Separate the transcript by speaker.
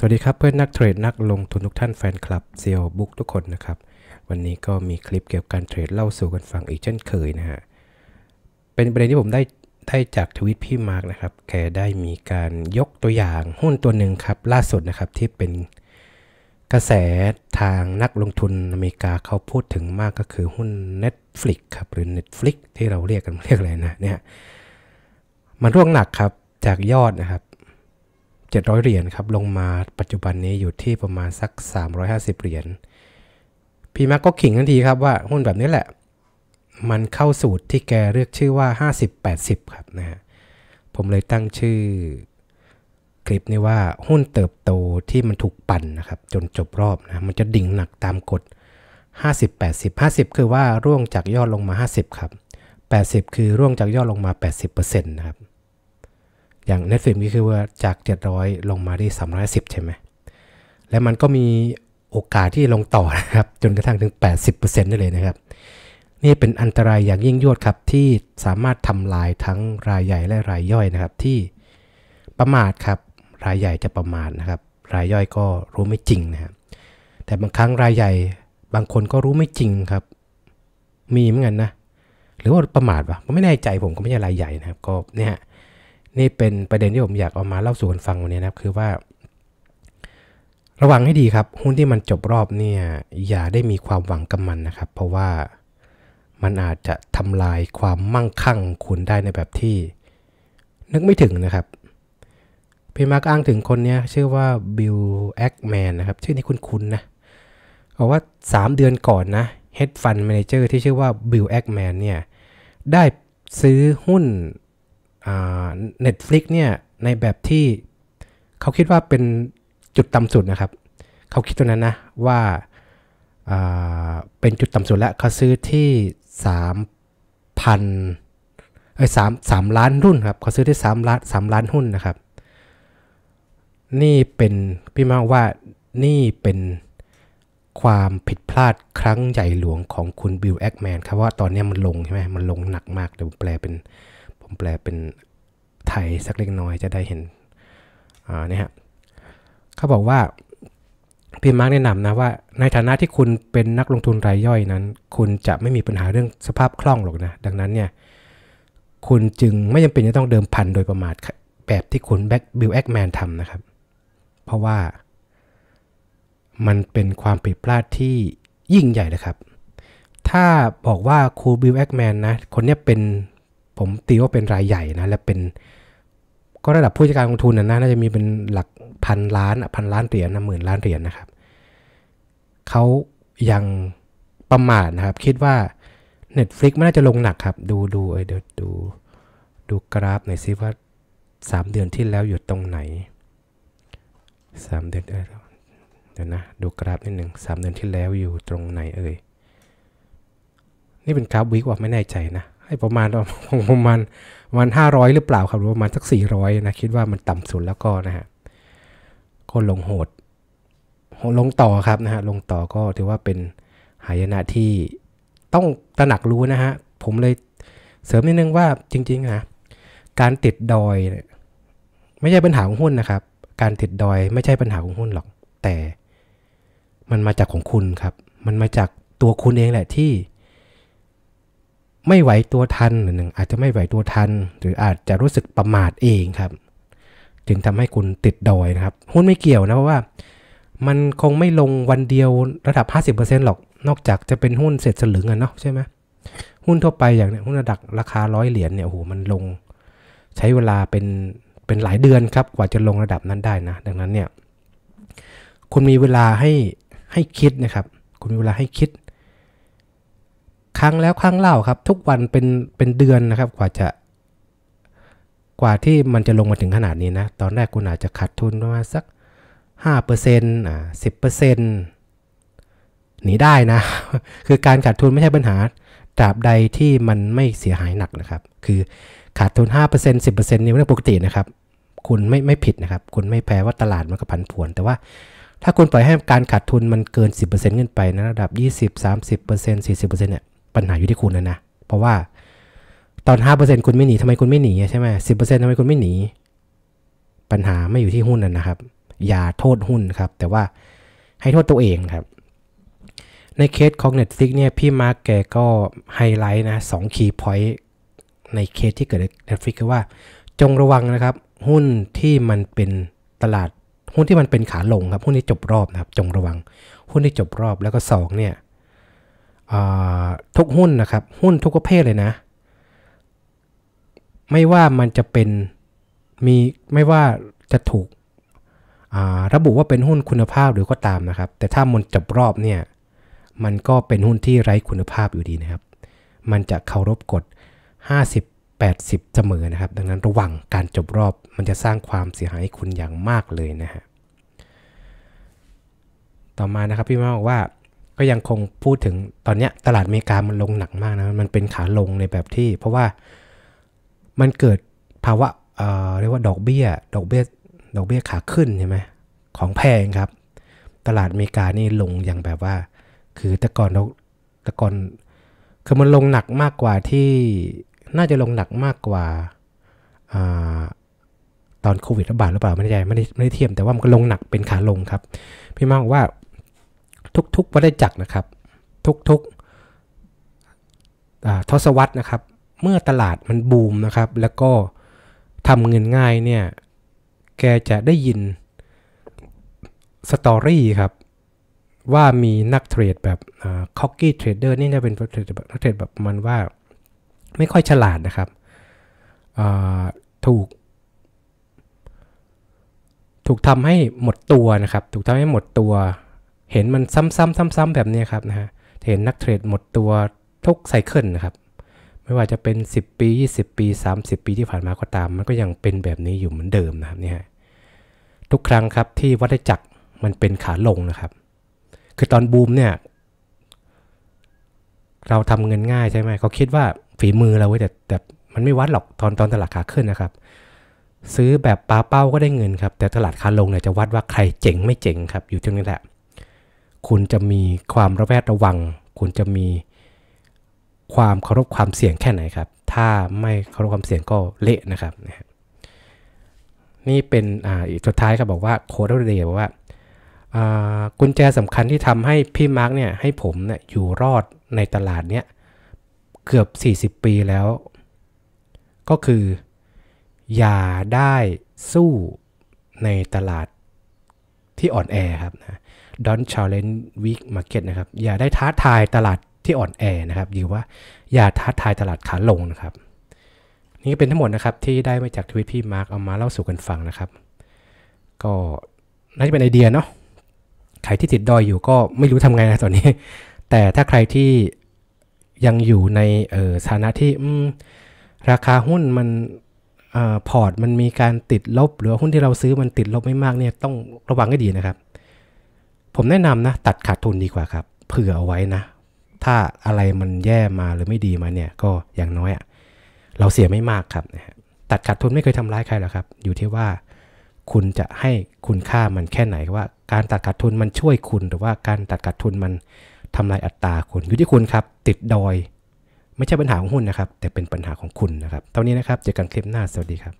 Speaker 1: สวัสดีครับเพื่อนนักเทรดนักลงทุนทุกท่านแฟนคลับเซียวบุ๊กทุกคนนะครับวันนี้ก็มีคลิปเกี่ยวกับการเทรดเล่าสู่กันฟังอีกเช่นเคยนะฮะเป็นประเด็นที่ผมได้ได้จากทวิตพี่มาร์กนะครับแกได้มีการยกตัวอย่างหุ้นตัวหนึ่งครับล่าสุดนะครับที่เป็นกระแสทางนักลงทุนอเมริกาเขาพูดถึงมากก็คือหุ้น Netflix ครับหรือ Netflix ที่เราเรียกกันเรียกอะไรนะเนี่ยมันร่วงหนักครับจากยอดนะครับ700เหรียญครับลงมาปัจจุบันนี้อยู่ที่ประมาณสัก 350เหรียญพี่มาร์กก็ขิงทันทีครับว่า หุ้นแบบนี้แหละมันเข้าสูตรที่แกเรียกชื่อว่า 50-80 ครับนะฮะผมเลยตั้งชื่อคลิปนี้ว่าหุ้นเติบโตที่มันถูกปั่นนะครับจนจบรอบนะมันจะดิ่งหนักตามกฎ50 80 50 คือว่าร่วงจากยอดลงมา 50ครับ80 คือร่วงจากยอดลงมา 80%นะครับอย่าง Netflix ก็คือว่าจาก700ลงมาที่310ใช่ไหม และมันก็มีโอกาสที่ลงต่อนะครับจนกระทั่งถึง 80%ได้เลยนะครับ นี่เป็นอันตรายอย่างยิ่งยวดครับที่สามารถทำลายทั้งรายใหญ่ และ ราย ย่อย นะครับ ที่ประมาทครับ รายใหญ่จะประมาทนะครับรายย่อยก็รู้ไม่จริงนะครับแต่บางครั้งรายใหญ่บางคนก็รู้ไม่จริงครับ มีเหมือนกันนะหรือว่าประมาทปะผมไม่แน่ใจผมก็ไม่ใช่รายใหญ่นะครับก็เนี่ยนี่เป็นประเด็นที่ผมอยากเอามาเล่าสู่กันฟังวันนี้นะครับคือว่า ระวังให้ดีครับหุ้นที่มันจบรอบเนี่ยอย่าได้มีความหวังกับมันนะครับ เพราะว่ามันอาจจะทำลายความมั่งคั่งคุณได้ในแบบที่ นึกไม่ถึงนะครับพี่มาร์กอ้างถึงคนนี้ชื่อว่าบิลแอคแมนนะครับชื่อนี้คุณคุณนะบอกว่า 3 เดือนก่อนนะเฮดฟันแมเนเจอร์ที่ชื่อว่าบิลแอคแมนเนี่ยได้ซื้อหุ้นเน็ตฟลิกเนี่ยในแบบที่เขาคิดว่าเป็นจุดต่ำสุดนะครับ เขาคิดตัวนั้นนะว่าเป็นจุดต่ำสุดแล้ว เขาซื้อที่3,000ไอ้สามสามล้านรุ่นครับเขาซื้อที่มล้านสามล้านหุ้นนะครับนี่เป็นพี่มากว่านี่เป็นความผิดพลาดครั้งใหญ่หลวงของคุณบิลแอคแมนครับว่าตอนนี้มันลงใช่ไหมมันลงหนักมากเดี๋ยวแปลเป็นมแปลเป็นไทยสักเล็กน้อยจะได้เห็นนี่ฮะ เขาบอกว่าพี่มาร์กแนะนำนะว่า ในฐานะที่คุณเป็นนักลงทุนรายย่อยนั้น คุณจะไม่มีปัญหาเรื่องสภาพคล่องหรอกนะ ดังนั้นเนี่ย คุณจึงไม่จำเป็นจะต้องเดิมพันโดยประมาทแบบที่คุณแบ็กบิลแอคแมนทำนะครับ เพราะว่ามันเป็นความผิดพลาดที่ยิ่งใหญ่นะครับ ถ้าบอกว่าคูบิลแอคแมนนะคนนี้เป็นผมตีว่าเป็นรายใหญ่นะ และเป็นก็ระดับผู้จัดการกองทุนนะน่าจะมีเป็นหลักพันล้านพันล้านเหรียญนะหมื่นล้านเหรียญนนะครับเขายังประมาทนะครับ คิดว่า Netflix ไม่น่าจะลงหนักครับดูดูเดี๋ยวดูดูกราฟหน่อยซิว่า3เดือนที่แล้วอยู่ตรงไหน 3 เดือนเดี๋ยวนะดูกราฟนิดหนึ่ง3 เดือนที่แล้วอยู่ตรงไหนเอ่ยนี่เป็นกราฟวิกว่าไม่แน่ใจนะให้ประมาณประมาณประมาณห้าร้อยหรือเปล่าครับหรือประมาณสักสี่ร้อยนะ คิดว่ามันต่ำสุดแล้วก็นะฮะก็ลงโหด ลงต่อครับนะฮะ ลงต่อก็ถือว่าเป็น หายนะที่ต้องตระหนักรู้นะฮะ ผมเลยเสริมนิดนึงว่าจริง ๆ นะ การติดดอย ไม่ใช่ปัญหาของหุ้นนะครับ การติดดอยไม่ใช่ปัญหาของหุ้นหรอก แต่ มันมาจากของคุณครับ มันมาจากตัวคุณเองแหละที่ไม่ไหวตัวทันหรือหนึ่งอาจจะไม่ไหวตัวทัน หรืออาจจะรู้สึกประมาทเองครับจึงทำให้คุณติดดอยนะครับ หุ้นไม่เกี่ยวนะเพราะว่า มันคงไม่ลงวันเดียวระดับ 50%หรอกนอกจากจะเป็นหุ้นเ็จสลึงอะเนาะใช่ไหมหุ้นทั่วไปอย่างเนี้ยหุ้นระดับราคาร้อยเหรียญเนี่ยโอ้โหมันลงใช้เวลาเป็นเป็นหลายเดือนครับกว่าจะลงระดับนั้นได้นะดังนั้นเนี่ยคุณมีเวลาให้ให้คิดนะครับ คุณมีเวลาให้คิดครั้งแล้วครั้งเล่าครับทุกวันเป็นเป็นเดือนนะครับกว่าจะ กว่าที่มันจะลงมาถึงขนาดนี้นะตอนแรกคุณอาจจะขาดทุนประมาณสัก5%เปอร์เซ็นต์สิบเปอร์เซ็นต์หนีได้นะ คือการขาดทุนไม่ใช่ปัญหาตราบใดที่มันไม่เสียหายหนักนะครับคือขาดทุน 5% 10%นี่เป็นเรื่องปกตินะครับคุณไม่ไม่ผิดนะครับคุณไม่แพ้ว่าตลาดมันก็ผันผวน แต่ว่าถ้าคุณปล่อยให้การขาดทุนมันเกิน10%ขึ้นไปนะระดับ20 30% 40%เนี่ยปัญหาอยู่ที่คุณนะนะ เพราะว่าตอนห้าเปอร์เซ็นคุณไม่หนีทำไมคุณไม่หนีใช่ไหมสิบเปอร์เซ็นต์ทำไมคุณไม่หนี ปัญหาไม่อยู่ที่หุ้นนั่นนะครับ อย่าโทษหุ้นครับ แต่ว่าให้โทษตัวเองครับ ในเคสของ Netflix เนี่ยพี่มาร์กแกก็ไฮไลท์นะสองคีย์พอยต์ในเคสที่เกิด Netflix คือว่าจงระวังนะครับ หุ้นที่มันเป็นตลาดหุ้นที่มันเป็นขาลงครับหุ้นที่จบรอบนะครับจงระวังหุ้นที่จบรอบแล้วก็ 2 เนี่ยทุกหุ้นนะครับหุ้นทุกประเภทเลยนะ ไม่ว่ามันจะเป็นมีไม่ว่าจะถูกระบุว่าเป็นหุ้นคุณภาพหรือก็ตามนะครับ แต่ถ้ามันจบรอบเนี่ย มันก็เป็นหุ้นที่ไร้คุณภาพอยู่ดีนะครับ มันจะเคารพกฎ50 80 เสมอนะครับ ดังนั้นระวังการจบรอบ มันจะสร้างความเสียหายให้คุณอย่างมากเลยนะฮะต่อมานะครับพี่มาบอกว่าก็ยังคงพูดถึงตอนนี้ตลาดอเมริกามันลงหนักมากนะมันเป็นขาลงในแบบที่ เพราะว่ามันเกิดภาวะเเรียกว่าดอกเบี้ยดอกเบี้ย ดอกเบี้ยขาขึ้นใช่ไหมของแพงครับ ตลาดอเมริกานี่ลงอย่างแบบว่า คือแต่ก่อนแต่ก่อนคือมันลงหนักมากกว่าที่น่าจะลงหนักมากกว่าตอนโควิดระบาดหรือเปล่าไม่แน่ใจไม่ได้ไม่ได้เทียมแต่ว่ามันก็ลงหนักเป็นขาลงครับพี่มาบอกว่าทุกๆวัฏจักรนะครับ ทุกๆทศวรรษนะครับ เมื่อตลาดมันบูมนะครับ แล้วก็ทำเงินง่ายเนี่ย แกจะได้ยินสตอรี่ครับว่ามีนักเทรดแบบคอกกี้เทรดเดอร์นี่จะเป็นเทรดแบบนักเทรดแบบมันว่าไม่ค่อยฉลาดนะครับ ถูก ถูกทำให้หมดตัวนะครับ ถูกทำให้หมดตัวเห็นมันซ้ำๆซ้ำๆแบบนี้ครับนะฮะ เห็นนักเทรดหมดตัวทุกไซเคิลนะครับ ไม่ว่าจะเป็น 10 ปี 20 ปี 30 ปีที่ผ่านมาก็ตาม มันก็ยังเป็นแบบนี้อยู่เหมือนเดิมนะครับนี่ฮะทุกครั้งครับที่วัฏจักรมันเป็นขาลงนะครับ คือตอนบูมเนี่ย เราทำเงินง่ายใช่ไหม เขาคิดว่าฝีมือเราไว้แต่แต่มันไม่วัดหรอกตอนตอนตลาดขาขึ้นนะครับ ซื้อแบบปลาเป้าก็ได้เงินครับ แต่ตลาดขาลงเนี่ยจะวัดว่าใครเจ๋งไม่เจ๋งครับอยู่ตรงนี้แหละคุณจะมีความระแวดระวัง คุณจะมีความเคารพความเสี่ยงแค่ไหนครับ ถ้าไม่เคารพความเสี่ยงก็เละนะครับ นี่เป็นอ่าสุดท้ายครับ บอกว่าโคดเดียบอกว่ากุญแจสำคัญที่ทำให้พี่มาร์กเนี่ย ให้ผมเนี่ยอยู่รอดในตลาดเนี่ยเกือบ 40 ปีแล้วก็คืออย่าได้สู้ในตลาดที่อ่อนแอครับนะ don't challenge weak market นะครับ อย่าได้ท้าทายตลาดที่อ่อนแอนะครับดีว่า อย่าท้าทายตลาดขาลงนะครับ นี่เป็นทั้งหมดนะครับ ที่ได้มาจากทวิตพี่มาร์กเอามาเล่าสู่กันฟังนะครับ ก็ น่าจะเป็นไอเดียเนาะใครที่ติดดอยอยู่ก็ไม่รู้ทำไงนะตอนนี้ แต่ถ้าใครที่ยังอยู่ในสถานะที่ ราคาหุ้นมันอพอร์ตมันมีการติดลบ หรือหุ้นที่เราซื้อมันติดลบไม่มากเนี่ยต้องระวังให้ดีนะครับผมแนะนำนะตัดขาดทุนดีกว่าครับ เผื่อเอาไว้นะ ถ้าอะไรมันแย่มาหรือไม่ดีมาเนี่ยก็อย่างน้อยเราเสียไม่มากครับนะฮะตัดขาดทุนไม่เคยทำร้ายใครหรอกครับ อยู่ที่ว่า คุณจะให้คุณค่ามันแค่ไหน ว่าการตัดขาดทุนมันช่วยคุณ หรือว่าการตัดขาดทุนมันทำลายอัตราคุณอยู่ที่คุณครับ ติดดอยไม่ใช่ปัญหาของหุ้นนะครับ แต่เป็นปัญหาของคุณนะครับ เท่านี้นะครับเจอกันคลิปหน้าสวัสดีครับ